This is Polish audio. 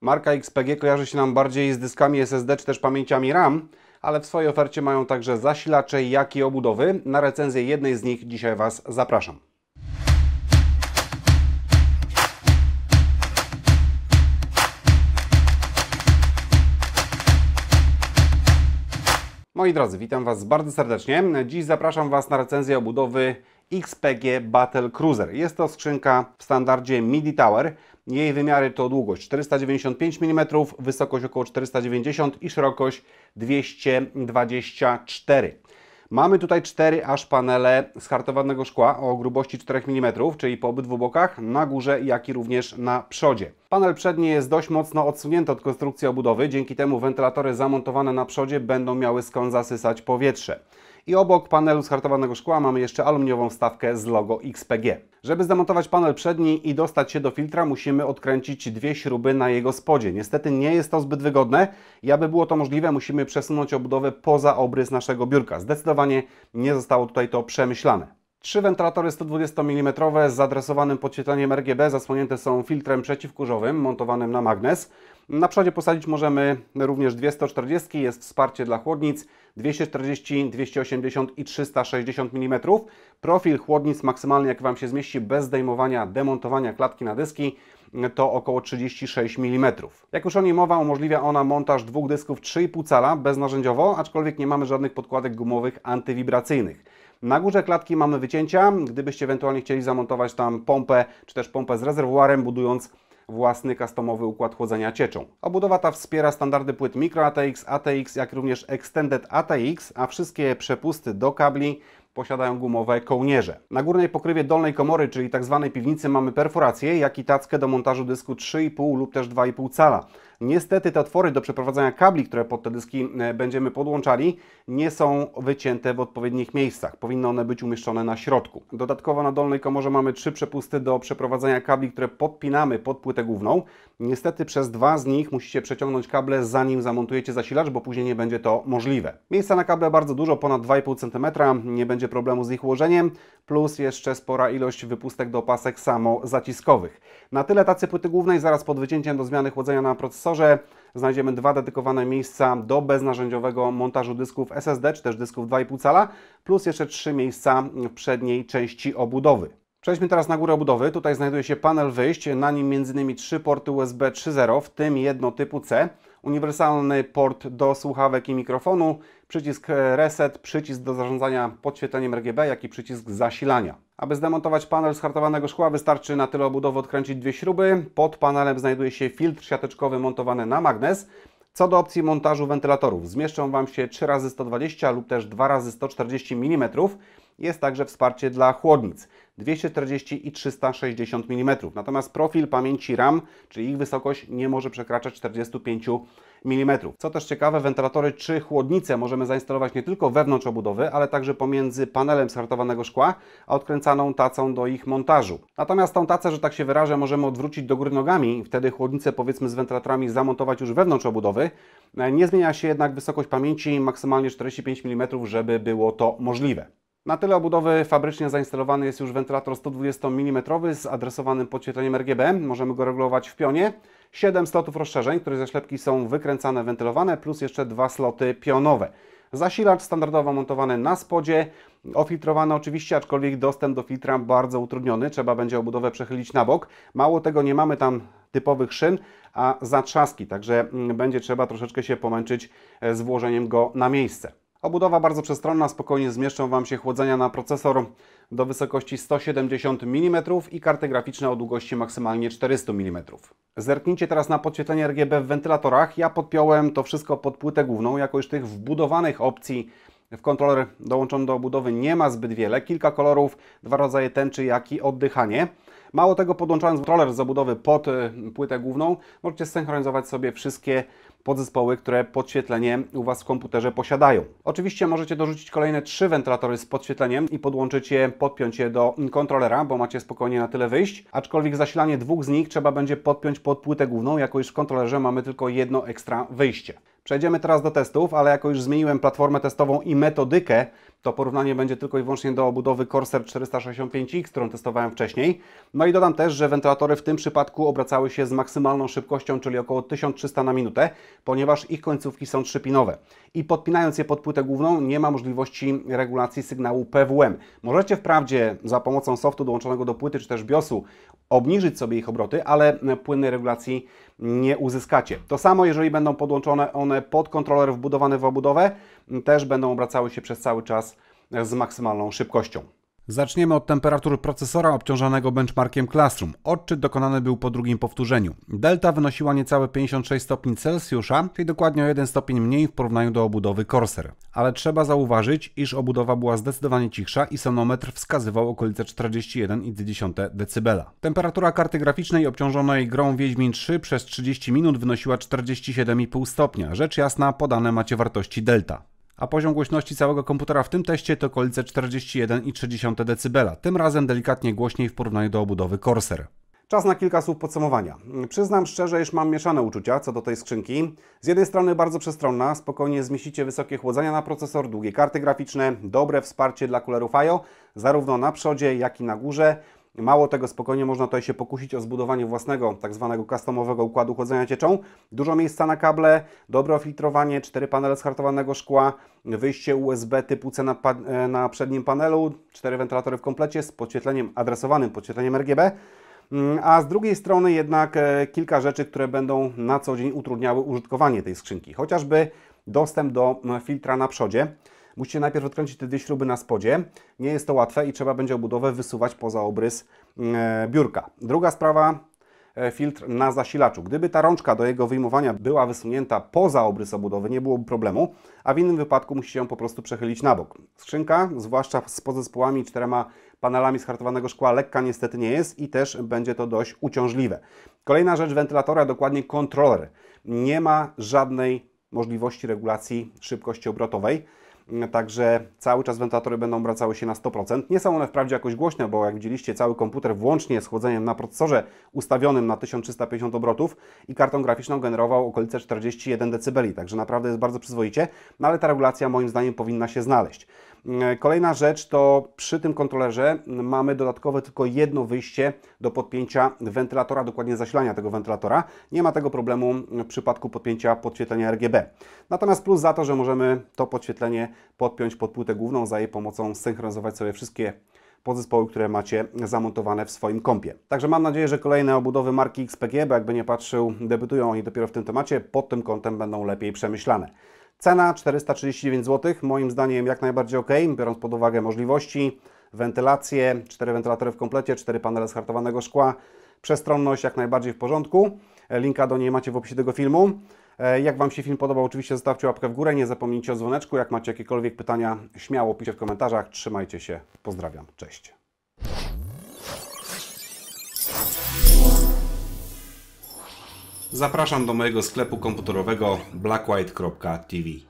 Marka XPG kojarzy się nam bardziej z dyskami SSD czy też pamięciami RAM, ale w swojej ofercie mają także zasilacze, jak i obudowy. Na recenzję jednej z nich dzisiaj Was zapraszam. Moi drodzy, witam Was bardzo serdecznie. Dziś zapraszam Was na recenzję obudowy XPG Battle Cruiser. Jest to skrzynka w standardzie MIDI Tower. Jej wymiary to długość 495 mm, wysokość około 490 i szerokość 224. Mamy tutaj cztery aż panele z hartowanego szkła o grubości 4 mm, czyli po obydwu bokach, na górze, jak i również na przodzie. Panel przedni jest dość mocno odsunięty od konstrukcji obudowy, dzięki temu wentylatory zamontowane na przodzie będą miały skąd zasysać powietrze. I obok panelu z hartowanego szkła mamy jeszcze aluminiową stawkę z logo XPG. Żeby zdemontować panel przedni i dostać się do filtra musimy odkręcić dwie śruby na jego spodzie. Niestety nie jest to zbyt wygodne i aby było to możliwe musimy przesunąć obudowę poza obrys naszego biurka. Zdecydowanie nie zostało tutaj to przemyślane. Trzy wentylatory 120 mm z adresowanym podświetleniem RGB zasłonięte są filtrem przeciwkurzowym montowanym na magnes. Na przodzie posadzić możemy również 240, jest wsparcie dla chłodnic 240, 280 i 360 mm. Profil chłodnic maksymalny jak Wam się zmieści bez zdejmowania, demontowania klatki na dyski to około 36 mm. Jak już o niej mowa, umożliwia ona montaż dwóch dysków 3,5 cala beznarzędziowo, aczkolwiek nie mamy żadnych podkładek gumowych antywibracyjnych. Na górze klatki mamy wycięcia, gdybyście ewentualnie chcieli zamontować tam pompę, czy też pompę z rezerwuarem, budując własny customowy układ chłodzenia cieczą. Obudowa ta wspiera standardy płyt ATX, ATX, jak również Extended ATX, a wszystkie przepusty do kabli posiadają gumowe kołnierze. Na górnej pokrywie dolnej komory, czyli tzw. Tak piwnicy, mamy perforację, jak i tackę do montażu dysku 3,5 lub też 2,5 cala. Niestety te otwory do przeprowadzania kabli, które pod te dyski e, będziemy podłączali, nie są wycięte w odpowiednich miejscach. Powinny one być umieszczone na środku. Dodatkowo na dolnej komorze mamy trzy przepusty do przeprowadzania kabli, które podpinamy pod płytę główną. Niestety przez dwa z nich musicie przeciągnąć kable zanim zamontujecie zasilacz, bo później nie będzie to możliwe. Miejsca na kable bardzo dużo, ponad 2,5 cm, nie będzie problemu z ich ułożeniem, plus jeszcze spora ilość wypustek do pasek samozaciskowych. Na tyle tacy płyty głównej zaraz pod wycięciem do zmiany chłodzenia na procesor procesorze. Znajdziemy dwa dedykowane miejsca do beznarzędziowego montażu dysków SSD, czy też dysków 2,5 cala, plus jeszcze trzy miejsca w przedniej części obudowy. Przejdźmy teraz na górę obudowy. Tutaj znajduje się panel wyjść, na nim m.in. trzy porty USB 3.0, w tym jedno typu C, uniwersalny port do słuchawek i mikrofonu, przycisk reset, przycisk do zarządzania podświetleniem RGB, jak i przycisk zasilania. Aby zdemontować panel z hartowanego szkła wystarczy na tyle obudowy odkręcić dwie śruby. Pod panelem znajduje się filtr siateczkowy montowany na magnes. Co do opcji montażu wentylatorów, zmieszczą Wam się 3x120 lub też 2x140 mm. Jest także wsparcie dla chłodnic 240 i 360 mm. Natomiast profil pamięci RAM, czyli ich wysokość, nie może przekraczać 45 mm. Co też ciekawe, wentylatory czy chłodnice możemy zainstalować nie tylko wewnątrz obudowy, ale także pomiędzy panelem skartowanego szkła, a odkręcaną tacą do ich montażu. Natomiast tą tacę, że tak się wyrażę, możemy odwrócić do góry nogami i wtedy chłodnice powiedzmy z wentylatorami zamontować już wewnątrz obudowy. E, nie zmienia się jednak wysokość pamięci maksymalnie 45 mm, żeby było to możliwe. Na tyle obudowy fabrycznie zainstalowany jest już wentylator 120 mm z adresowanym podświetleniem RGB. Możemy go regulować w pionie. 7 slotów rozszerzeń, których zaślepki są wykręcane, wentylowane, plus jeszcze dwa sloty pionowe. Zasilacz standardowo montowany na spodzie, ofiltrowany oczywiście, aczkolwiek dostęp do filtra bardzo utrudniony, trzeba będzie obudowę przechylić na bok. Mało tego, nie mamy tam typowych szyn, a zatrzaski, także mm, będzie trzeba troszeczkę się pomęczyć e, z włożeniem go na miejsce. Obudowa bardzo przestronna, spokojnie zmieszczą Wam się chłodzenia na procesor do wysokości 170 mm i karty graficzne o długości maksymalnie 400 mm. Zerknijcie teraz na podświetlenie RGB w wentylatorach. Ja podpiąłem to wszystko pod płytę główną, jako już tych wbudowanych opcji w kontroler dołączony do obudowy nie ma zbyt wiele. Kilka kolorów, dwa rodzaje tęczy, jak i oddychanie. Mało tego, podłączając kontroler z zabudowy pod y, płytę główną, możecie synchronizować sobie wszystkie podzespoły, które podświetlenie u Was w komputerze posiadają. Oczywiście możecie dorzucić kolejne trzy wentylatory z podświetleniem i podłączyć je, podpiąć je do kontrolera, bo macie spokojnie na tyle wyjść, aczkolwiek zasilanie dwóch z nich trzeba będzie podpiąć pod płytę główną, jako iż w kontrolerze mamy tylko jedno ekstra wyjście. Przejdziemy teraz do testów, ale jako już zmieniłem platformę testową i metodykę, to porównanie będzie tylko i wyłącznie do obudowy Corsair 465 x którą testowałem wcześniej. No i dodam też, że wentylatory w tym przypadku obracały się z maksymalną szybkością, czyli około 1300 na minutę, ponieważ ich końcówki są trzypinowe. I podpinając je pod płytę główną nie ma możliwości regulacji sygnału PWM. Możecie wprawdzie za pomocą softu dołączonego do płyty czy też BIOSu obniżyć sobie ich obroty, ale płynnej regulacji nie uzyskacie. To samo, jeżeli będą podłączone one pod kontroler wbudowany w obudowę, też będą obracały się przez cały czas z maksymalną szybkością. Zaczniemy od temperatur procesora obciążonego benchmarkiem Classroom. Odczyt dokonany był po drugim powtórzeniu. Delta wynosiła niecałe 56 stopni Celsjusza, czyli dokładnie o 1 stopień mniej w porównaniu do obudowy Corsair. Ale trzeba zauważyć, iż obudowa była zdecydowanie cichsza i sonometr wskazywał okolice 41,2 dB. Temperatura karty graficznej obciążonej grą Wiedźmin 3 przez 30 minut wynosiła 47,5 stopnia. Rzecz jasna, podane macie wartości delta a poziom głośności całego komputera w tym teście to okolice 41,3 dB, tym razem delikatnie głośniej w porównaniu do obudowy Corsair. Czas na kilka słów podsumowania. Przyznam szczerze, iż mam mieszane uczucia co do tej skrzynki. Z jednej strony bardzo przestronna, spokojnie zmieścicie wysokie chłodzenia na procesor, długie karty graficzne, dobre wsparcie dla kulerów IO, zarówno na przodzie, jak i na górze. Mało tego, spokojnie można tutaj się pokusić o zbudowanie własnego, tak zwanego customowego układu chłodzenia cieczą. Dużo miejsca na kable, dobre filtrowanie, cztery panele schartowanego szkła, wyjście USB typu C na, e, na przednim panelu, cztery wentylatory w komplecie z podświetleniem adresowanym, podświetleniem RGB. Mm, a z drugiej strony jednak e, kilka rzeczy, które będą na co dzień utrudniały użytkowanie tej skrzynki. Chociażby dostęp do filtra na przodzie. Musicie najpierw odkręcić te dwie śruby na spodzie. Nie jest to łatwe i trzeba będzie obudowę wysuwać poza obrys mm, e, biurka. Druga sprawa, e, filtr na zasilaczu. Gdyby ta rączka do jego wyjmowania była wysunięta poza obrys obudowy, nie byłoby problemu, a w innym wypadku musicie ją po prostu przechylić na bok. Skrzynka, zwłaszcza z podzespołami czterema panelami z hartowanego szkła, lekka niestety nie jest i też będzie to dość uciążliwe. Kolejna rzecz wentylatora, dokładnie kontroler. Nie ma żadnej możliwości regulacji szybkości obrotowej także cały czas wentylatory będą obracały się na 100%. Nie są one wprawdzie jakoś głośne, bo jak widzieliście cały komputer włącznie z chłodzeniem na procesorze ustawionym na 1350 obrotów i kartą graficzną generował okolice 41 dB, także naprawdę jest bardzo przyzwoicie, no ale ta regulacja moim zdaniem powinna się znaleźć. E, kolejna rzecz to przy tym kontrolerze mamy dodatkowe tylko jedno wyjście do podpięcia wentylatora, dokładnie zasilania tego wentylatora. Nie ma tego problemu w przypadku podpięcia podświetlenia RGB. Natomiast plus za to, że możemy to podświetlenie podpiąć pod płytę główną, za jej pomocą synchronizować sobie wszystkie podzespoły, które macie zamontowane w swoim kompie. Także mam nadzieję, że kolejne obudowy marki XPG, bo jakby nie patrzył, debiutują oni dopiero w tym temacie, pod tym kątem będą lepiej przemyślane. Cena 439 zł, moim zdaniem jak najbardziej ok, biorąc pod uwagę możliwości, wentylację, 4 wentylatory w komplecie, 4 panele z hartowanego szkła, przestronność jak najbardziej w porządku. E, linka do niej macie w opisie tego filmu. E, jak Wam się film podobał, oczywiście zostawcie łapkę w górę, nie zapomnijcie o dzwoneczku. Jak macie jakiekolwiek pytania, śmiało piszcie w komentarzach. Trzymajcie się, pozdrawiam, cześć. Zapraszam do mojego sklepu komputerowego blackwhite.tv.